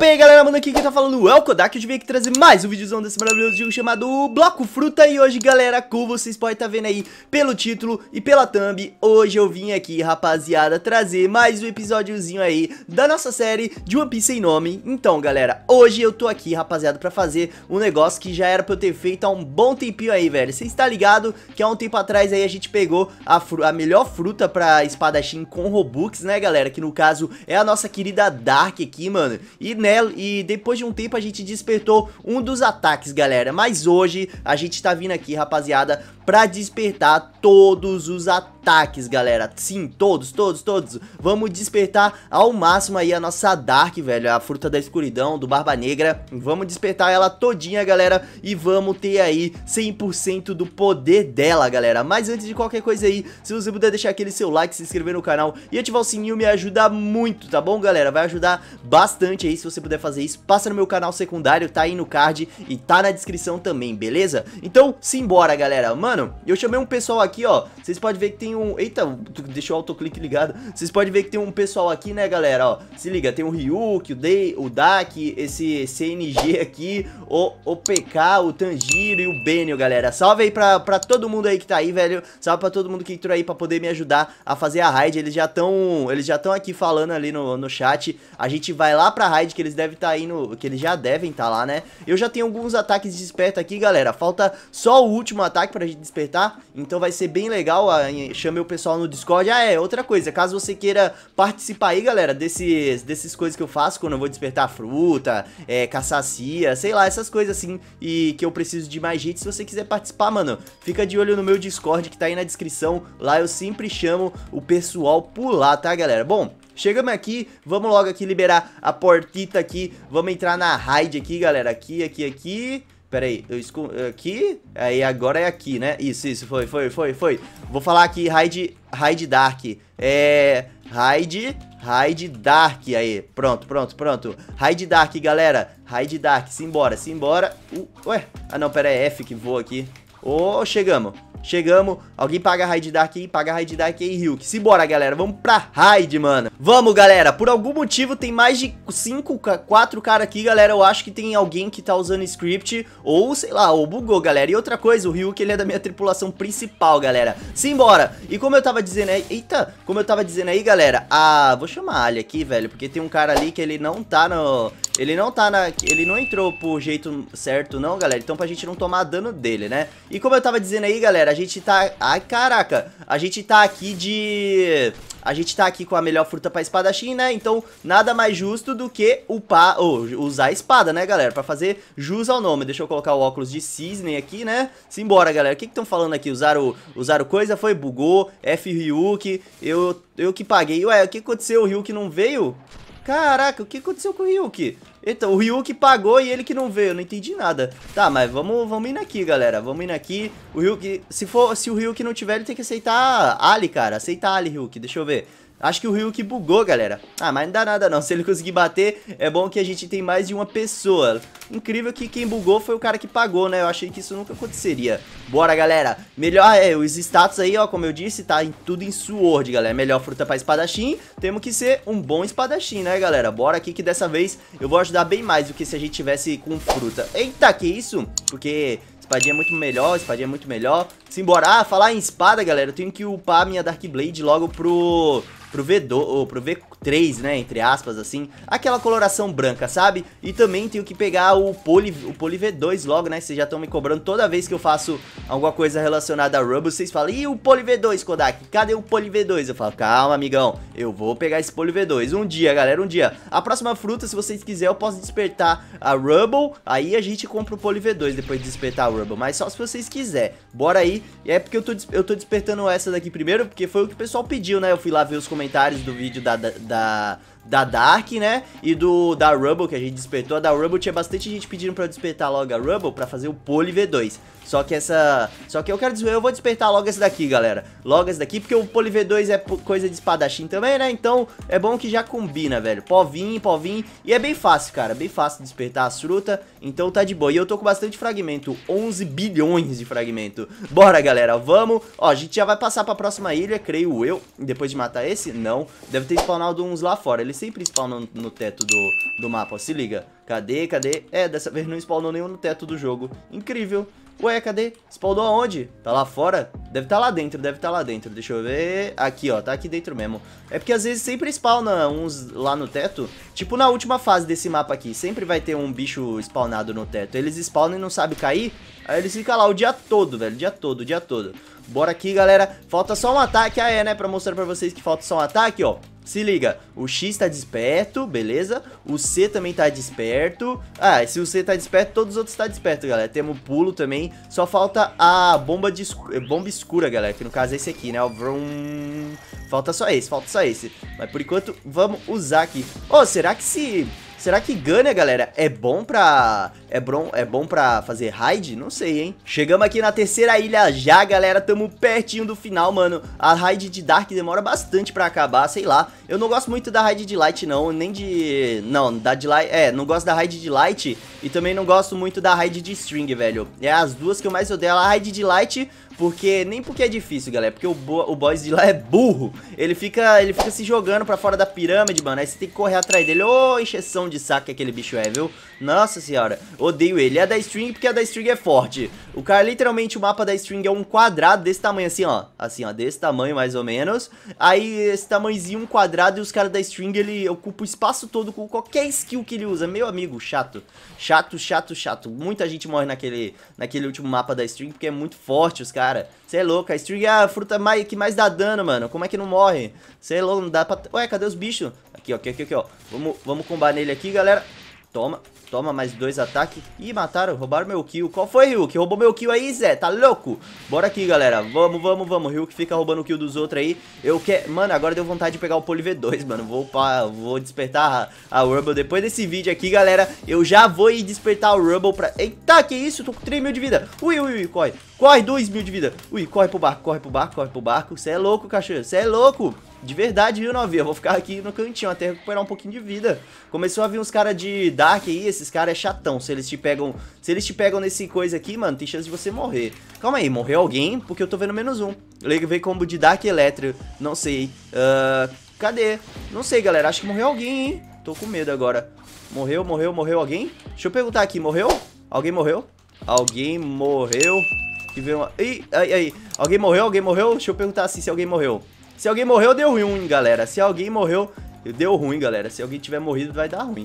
Opa aí galera, mano, aqui quem tá falando é o Kodak Eu vim aqui trazer mais um vídeozão desse maravilhoso jogo chamado Bloco Fruta E hoje galera, como vocês podem estar tá vendo aí pelo título e pela thumb Hoje eu vim aqui rapaziada trazer mais um episódiozinho aí da nossa série de One Piece sem nome Então galera, hoje eu tô aqui rapaziada pra fazer um negócio que já era pra eu ter feito há um bom tempinho aí velho Vocês tá ligado que há um tempo atrás aí a gente pegou a, a melhor fruta pra espadachim com Robux né galera Que no caso é a nossa querida Dark aqui mano E né nela e depois de um tempo a gente despertou um dos ataques, galera. Mas hoje a gente tá vindo aqui, rapaziada, pra despertar todos os ataques, galera. Sim, todos, todos, todos. Vamos despertar ao máximo aí a nossa Dark, velho, a Fruta da Escuridão, do Barba Negra. Vamos despertar ela todinha, galera, e vamos ter aí 100% do poder dela, galera. Mas antes de qualquer coisa aí, se você puder deixar aquele seu like, se inscrever no canal e ativar o sininho, me ajuda muito, tá bom, galera? Vai ajudar bastante aí se você você puder fazer isso, passa no meu canal secundário, tá aí no card e tá na descrição também, beleza? Então, simbora, galera. Mano, eu chamei um pessoal aqui, ó. Vocês podem ver que tem um... Eita, deixou o autoclique ligado. Vocês podem ver que tem um pessoal aqui, né, galera, ó. Se liga, tem o Ryuk, o, Dei, o Dak, esse CNG aqui, o, o PK, o Tanjiro e o Benio, galera. Salve aí pra, pra todo mundo aí que tá aí, velho. Salve pra todo mundo que entrou aí pra poder me ajudar a fazer a raid. Eles já estão eles já estão aqui falando ali no, no chat. A gente vai lá pra raid que eles eles devem estar tá indo, que eles já devem estar tá lá, né? Eu já tenho alguns ataques de desperta aqui, galera. Falta só o último ataque pra gente despertar, então vai ser bem legal. Ah, Chamei o pessoal no Discord. Ah, é, outra coisa, caso você queira participar aí, galera, desses, desses coisas que eu faço quando eu vou despertar fruta, é, caçar cia, sei lá, essas coisas assim, e que eu preciso de mais gente, se você quiser participar, mano, fica de olho no meu Discord que tá aí na descrição, lá eu sempre chamo o pessoal por lá, tá, galera? Bom, Chegamos aqui, vamos logo aqui liberar a portita aqui. Vamos entrar na raid aqui, galera. Aqui, aqui, aqui. Pera aí, eu escondo... Aqui? Aí agora é aqui, né? Isso, isso, foi, foi, foi, foi. Vou falar aqui, raid... Raid Dark. É... Raid... Raid Dark, aí, pronto, pronto, pronto Raid Dark, galera, Raid Dark, simbora, simbora uh, Ué, ah não, pera, é F que voa aqui Ô, oh, chegamos Chegamos, alguém paga raid Dark aí, paga raid Dark aí, Ryuk. Simbora, galera, vamos pra raid, mano. Vamos, galera, por algum motivo tem mais de 5, 4 cara aqui, galera. Eu acho que tem alguém que tá usando script ou, sei lá, ou bugou, galera. E outra coisa, o Ryuk, ele é da minha tripulação principal, galera. Simbora. E como eu tava dizendo aí, eita, como eu tava dizendo aí, galera, ah, vou chamar a Ali aqui, velho, porque tem um cara ali que ele não tá no... Ele não tá na... Ele não entrou por jeito certo, não, galera. Então pra gente não tomar dano dele, né? E como eu tava dizendo aí, galera, galera, a gente tá... Ai, caraca, a gente tá aqui de... A gente tá aqui com a melhor fruta pra espadachim, né? Então, nada mais justo do que upar, ou, usar a espada, né, galera? Pra fazer jus ao nome. Deixa eu colocar o óculos de cisne aqui, né? Simbora, galera. O que estão falando aqui? Usaram, usaram coisa? Foi, bugou. F. Ryuk. Eu, eu que paguei. Ué, o que aconteceu? O Ryuk não veio? Caraca, o que aconteceu com o Ryuk? Então, o Ryu que pagou e ele que não veio, eu não entendi nada. Tá, mas vamos, vamos indo aqui, galera. Vamos indo aqui. O que se, for, se o que não tiver, ele tem que aceitar Ali, cara. Aceita Ali, Ryuk. Deixa eu ver. Acho que o Ryuk bugou, galera. Ah, mas não dá nada não. Se ele conseguir bater, é bom que a gente tem mais de uma pessoa. Incrível que quem bugou foi o cara que pagou, né? Eu achei que isso nunca aconteceria. Bora, galera. Melhor, é, os status aí, ó, como eu disse, tá em, tudo em Sword, galera. Melhor fruta pra espadachim. Temos que ser um bom espadachim, né, galera? Bora aqui que dessa vez eu vou ajudar bem mais do que se a gente tivesse com fruta. Eita, que isso? Porque espadinha é muito melhor, espadinha é muito melhor. Simbora. Ah, falar em espada, galera, eu tenho que upar minha Dark Blade logo pro pro V2, ou pro V3, né, entre aspas, assim, aquela coloração branca, sabe? E também tenho que pegar o poli o poli V2 logo, né, vocês já estão me cobrando toda vez que eu faço alguma coisa relacionada a Rumble, vocês falam, e o poli V2, Kodak, cadê o poli V2? Eu falo, calma, amigão, eu vou pegar esse poli V2, um dia, galera, um dia. A próxima fruta, se vocês quiserem, eu posso despertar a Rumble, aí a gente compra o poli V2 depois de despertar a Rumble, mas só se vocês quiserem. Bora aí, é porque eu tô, eu tô despertando essa daqui primeiro, porque foi o que o pessoal pediu, né, eu fui lá ver os comentários comentários do vídeo da, da, da Dark, né? E do da Rumble, que a gente despertou. A da Rumble tinha bastante gente pedindo pra eu despertar logo a Rumble pra fazer o Poli V2. Só que essa. Só que eu quero dizer, eu vou despertar logo essa daqui, galera. Logo essa daqui, porque o Poli V2 é coisa de espadachim também, né? Então é bom que já combina, velho. Pó vir, pó E é bem fácil, cara. Bem fácil despertar as frutas. Então tá de boa. E eu tô com bastante fragmento. 11 bilhões de fragmento. Bora, galera. Vamos. Ó, a gente já vai passar pra próxima ilha, creio eu. Depois de matar esse? Não. Deve ter spawnado uns lá fora. Eles sempre spawnam no teto do, do mapa. Ó, se liga. Cadê? Cadê? É, dessa vez não spawnou nenhum no teto do jogo. Incrível. Ué, cadê? Spawnou aonde? Tá lá fora? Deve tá lá dentro, deve tá lá dentro. Deixa eu ver. Aqui, ó. Tá aqui dentro mesmo. É porque às vezes sempre spawna uns lá no teto. Tipo na última fase desse mapa aqui. Sempre vai ter um bicho spawnado no teto. Eles spawnam e não sabem cair. Aí eles ficam lá o dia todo, velho. O dia todo, o dia todo. Bora aqui, galera. Falta só um ataque. Ah, é, né? Pra mostrar pra vocês que falta só um ataque, ó. Se liga, o X tá desperto, beleza? O C também tá desperto. Ah, se o C tá desperto, todos os outros tá desperto, galera. Temos pulo também. Só falta a bomba, de eh, bomba escura, galera. Que no caso é esse aqui, né? O Vroom... Falta só esse, falta só esse. Mas por enquanto, vamos usar aqui. Oh, será que se Será que Gunner, galera, é bom pra... É bom, é bom pra fazer raid? Não sei, hein? Chegamos aqui na terceira ilha já, galera. Tamo pertinho do final, mano. A raid de Dark demora bastante pra acabar, sei lá. Eu não gosto muito da raid de Light, não. Nem de... Não, da de Light... É, não gosto da raid de Light. E também não gosto muito da raid de String, velho. É as duas que eu mais odeio. A raid de Light porque, nem porque é difícil, galera, porque o, bo o boss de lá é burro. Ele fica, ele fica se jogando pra fora da pirâmide, mano. Aí você tem que correr atrás dele. Ô, oh, encheção de saco que aquele bicho é, viu? Nossa senhora, odeio ele. É da string porque a da string é forte. O cara, literalmente, o mapa da string é um quadrado desse tamanho, assim, ó. Assim, ó, desse tamanho, mais ou menos. Aí, esse tamanhozinho, um quadrado, e os caras da string, ele ocupa o espaço todo com qualquer skill que ele usa. Meu amigo, chato. Chato, chato, chato. Muita gente morre naquele, naquele último mapa da string porque é muito forte, os caras cara. Você é louco, a String é a fruta mais, que mais dá dano, mano. Como é que não morre? Você é louco, não dá pra... Ué, cadê os bichos? Aqui, ó, aqui, aqui, aqui, ó. Vamos, vamos combar nele aqui, galera. Toma, toma mais dois ataques. Ih, mataram, roubaram meu kill. Qual foi, Ryuk? Roubou meu kill aí, Zé? Tá louco? Bora aqui, galera. Vamos, vamos, vamos. Ryuk fica roubando o kill dos outros aí. Eu quero... Mano, agora deu vontade de pegar o Poli V2, mano. Vou, pra... vou despertar a, a Rumble. Depois desse vídeo aqui, galera, eu já vou ir despertar o Rumble pra... Eita, que isso? Tô com 3 mil de vida. Ui, ui, ui, corre. Corre, 2 mil de vida. Ui, corre pro barco, corre pro barco, corre pro barco. Você é louco, cachorro. Você é louco. De verdade, viu, navio? Eu vou ficar aqui no cantinho até recuperar um pouquinho de vida. Começou a vir uns caras de Dark aí, esses caras é chatão. Se eles te pegam. Se eles te pegam nesse coisa aqui, mano, tem chance de você morrer. Calma aí, morreu alguém? Porque eu tô vendo menos um. Levei combo de Dark Electro. Não sei. Uh, cadê? Não sei, galera. Acho que morreu alguém, hein? Tô com medo agora. Morreu, morreu, morreu alguém? Deixa eu perguntar aqui, morreu? Alguém morreu? Alguém morreu? Que veio uma... Ih, aí, aí. Alguém morreu? Alguém morreu? Deixa eu perguntar assim se alguém morreu. Se alguém morreu, deu ruim, galera. Se alguém morreu, deu ruim, galera. Se alguém tiver morrido, vai dar ruim.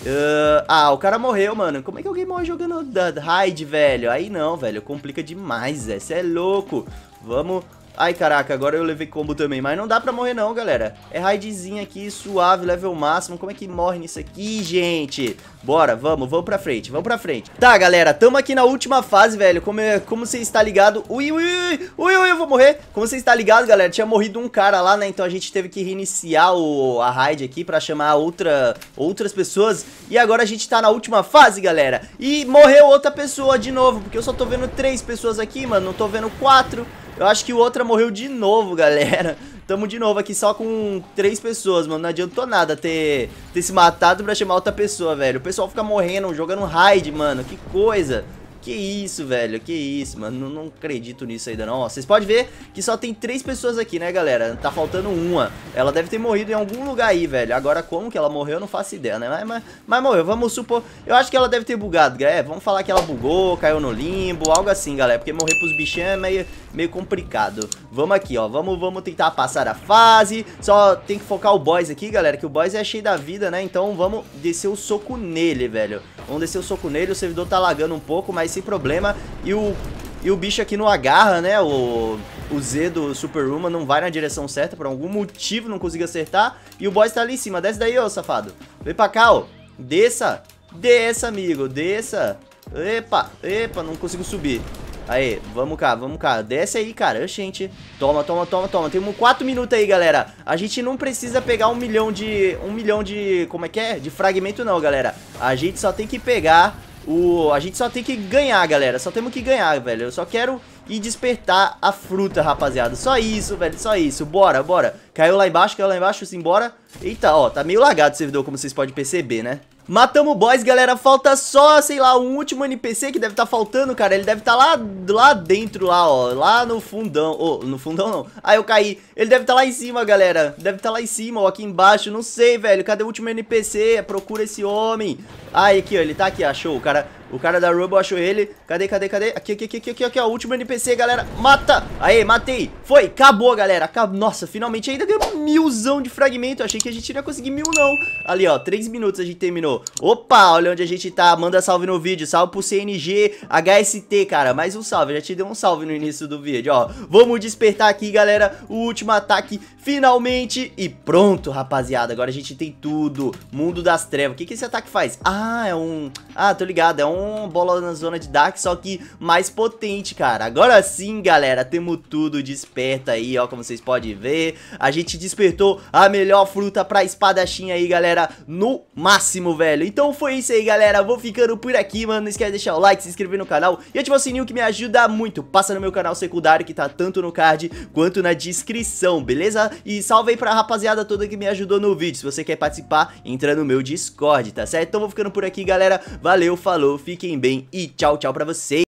Uh, ah, o cara morreu, mano. Como é que alguém morre jogando raid, velho? Aí não, velho. Complica demais, velho. Você é louco. Vamos Ai, caraca, agora eu levei combo também. Mas não dá pra morrer não, galera. É raidzinha aqui, suave, level máximo. Como é que morre nisso aqui, gente? Bora, vamos, vamos pra frente, vamos pra frente. Tá, galera, tamo aqui na última fase, velho. Como, é, como você está ligado... Ui, ui, ui, ui, ui, eu vou morrer. Como você está ligado, galera, tinha morrido um cara lá, né? Então a gente teve que reiniciar o, a raid aqui pra chamar outra, outras pessoas. E agora a gente tá na última fase, galera. E morreu outra pessoa de novo, porque eu só tô vendo três pessoas aqui, mano. Não tô vendo quatro... Eu acho que o Outra morreu de novo, galera. Tamo de novo aqui só com três pessoas, mano. Não adiantou nada ter, ter se matado pra chamar outra pessoa, velho. O pessoal fica morrendo, jogando raid, mano. Que coisa. Que isso, velho, que isso, mano, não, não acredito nisso ainda não, ó, vocês podem ver que só tem três pessoas aqui, né, galera, tá faltando uma, ela deve ter morrido em algum lugar aí, velho, agora como que ela morreu, eu não faço ideia, né, mas, mas, mas morreu, vamos supor, eu acho que ela deve ter bugado, galera, é, vamos falar que ela bugou, caiu no limbo, algo assim, galera, porque morrer pros bichinhos é meio, meio complicado, vamos aqui, ó, vamos, vamos tentar passar a fase, só tem que focar o boss aqui, galera, que o boss é cheio da vida, né, então vamos descer o soco nele, velho, vamos descer o soco nele, o servidor tá lagando um pouco, mas sem problema e o, e o bicho aqui não agarra, né? O, o Z do super Superhuman não vai na direção certa por algum motivo, não consigo acertar. E o boss tá ali em cima. Desce daí, ô safado. Vem pra cá, ó. Desça. Desça, amigo. Desça. Epa, epa, não consigo subir. Aí, vamos cá, vamos cá. Desce aí, cara. Gente, toma, toma, toma, toma. Temos 4 minutos aí, galera. A gente não precisa pegar um milhão de... Um milhão de... Como é que é? De fragmento não, galera. A gente só tem que pegar o, a gente só tem que ganhar, galera. Só temos que ganhar, velho. Eu só quero ir despertar a fruta, rapaziada. Só isso, velho. Só isso. Bora, bora. Caiu lá embaixo, caiu lá embaixo. Simbora. Eita, ó. Tá meio lagado o servidor, como vocês podem perceber, né? Matamos o boss, galera. Falta só, sei lá, um último NPC que deve estar tá faltando, cara. Ele deve estar tá lá, lá dentro, lá, ó. Lá no fundão. Oh, no fundão não. Ah, eu caí. Ele deve estar tá lá em cima, galera. Deve estar tá lá em cima ou aqui embaixo. Não sei, velho. Cadê o último NPC? Procura esse homem. Ah, aqui, ó. Ele tá aqui, achou. cara o cara da Rubble achou ele. Cadê, cadê, cadê? Aqui, aqui, aqui, aqui, aqui, ó. último NPC, galera. Mata! Aê, matei. Foi, acabou, galera. Acab... Nossa, finalmente ainda ganhamos milzão de fragmento. Achei que a gente não ia conseguir mil, não. Ali, ó. Três minutos a gente terminou. Opa, olha onde a gente tá. Manda salve no vídeo. Salve pro CNG, HST, cara. Mais um salve. Já te dei um salve no início do vídeo, ó. Vamos despertar aqui, galera. O último ataque, finalmente. E pronto, rapaziada. Agora a gente tem tudo. Mundo das trevas. O que, que esse ataque faz? Ah, é um... Ah, tô ligado. É um com bola na zona de Dark, só que mais potente, cara. Agora sim, galera, temos tudo desperta aí, ó, como vocês podem ver. A gente despertou a melhor fruta pra espadachim aí, galera, no máximo, velho. Então foi isso aí, galera. Vou ficando por aqui, mano. Não esquece de deixar o like, se inscrever no canal e ativar o sininho que me ajuda muito. Passa no meu canal secundário que tá tanto no card quanto na descrição, beleza? E salve aí pra rapaziada toda que me ajudou no vídeo. Se você quer participar, entra no meu Discord, tá certo? Então vou ficando por aqui, galera. Valeu, falou, fiquem bem e tchau, tchau pra vocês.